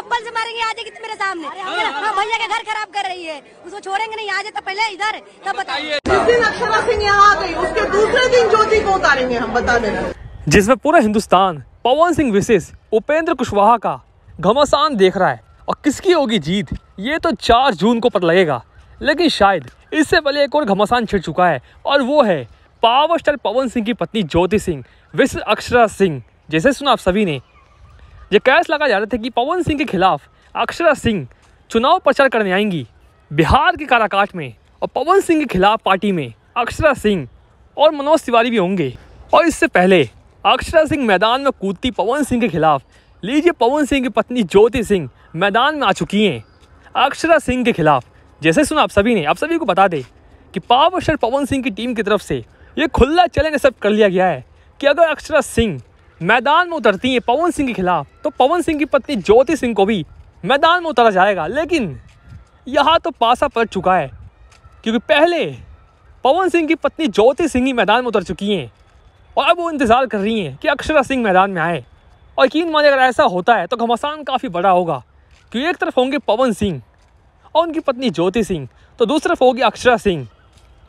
चप्पल से मारेंगे आ जाएगी मेरे सामने हाँ।, हाँ भैया के घर खराब कर रही है उसको छोड़ेंगे नहीं आ जाए तो पहले इधर तब बताइए जिस दिन अक्षरा सिंह यहाँ आ गई उसके दूसरे दिन ज्योति को उतारेंगे हम बता देना जिसमे पूरा हिंदुस्तान पवन सिंह विशेष उपेंद्र कुशवाहा का घमासान देख रहा है और किसकी होगी जीत ये तो चार जून को पता लगेगा लेकिन शायद इससे पहले एक और घमासान छिड़ चुका है और वो है पावर स्टार पवन सिंह की पत्नी ज्योति सिंह विश्व अक्षरा सिंह जैसे सुना आप सभी ने ये कैश लगाया जा रहे थे कि पवन सिंह के खिलाफ अक्षरा सिंह चुनाव प्रचार करने आएंगी बिहार के काराकाट में और पवन सिंह के खिलाफ पार्टी में अक्षरा सिंह और मनोज तिवारी भी होंगे और इससे पहले अक्षरा सिंह मैदान में कूदती पवन सिंह के खिलाफ लीजिए पवन सिंह की पत्नी ज्योति सिंह मैदान में आ चुकी हैं अक्षरा सिंह के खिलाफ जैसे सुना आप सभी ने आप सभी को बता दें कि पावर पवन सिंह की टीम की तरफ से ये खुला चैलेंज एक्सेप्ट कर लिया गया है कि अगर अक्षरा सिंह मैदान में उतरती हैं पवन सिंह के खिलाफ तो पवन सिंह की पत्नी ज्योति सिंह को भी मैदान में उतरा जाएगा लेकिन यहाँ तो पासा पलट चुका है क्योंकि पहले पवन सिंह की पत्नी ज्योति सिंह ही मैदान में उतर चुकी हैं और अब वो इंतज़ार कर रही हैं कि अक्षरा सिंह मैदान में आए और यकीन माने अगर ऐसा होता है तो घमासान काफ़ी बड़ा होगा क्योंकि एक तरफ होंगे पवन सिंह और उनकी पत्नी ज्योति सिंह तो दूसरी तरफ होगी अक्षरा सिंह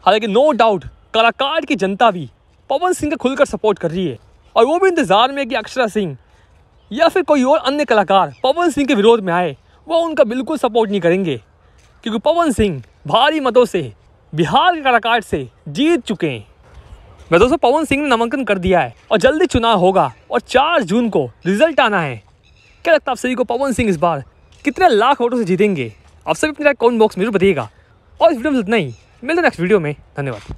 हालांकि नो डाउट कलाकार की जनता भी पवन सिंह का खुलकर सपोर्ट कर रही है और वो भी इंतज़ार में कि अक्षरा सिंह या फिर कोई और अन्य कलाकार पवन सिंह के विरोध में आए वो उनका बिल्कुल सपोर्ट नहीं करेंगे क्योंकि पवन सिंह भारी मतों से बिहार के कलाकार से जीत चुके हैं मैं दोस्तों पवन सिंह ने नामांकन कर दिया है और जल्दी चुनाव होगा और चार जून को रिजल्ट आना है क्या लगता है आप सभी को पवन सिंह इस बार कितने लाख वोटों से जीतेंगे आप सभी अपनी कॉमेंट बॉक्स में जरूर बताइएगा और इस वीडियो में इतना ही मिलते नेक्स्ट वीडियो में धन्यवाद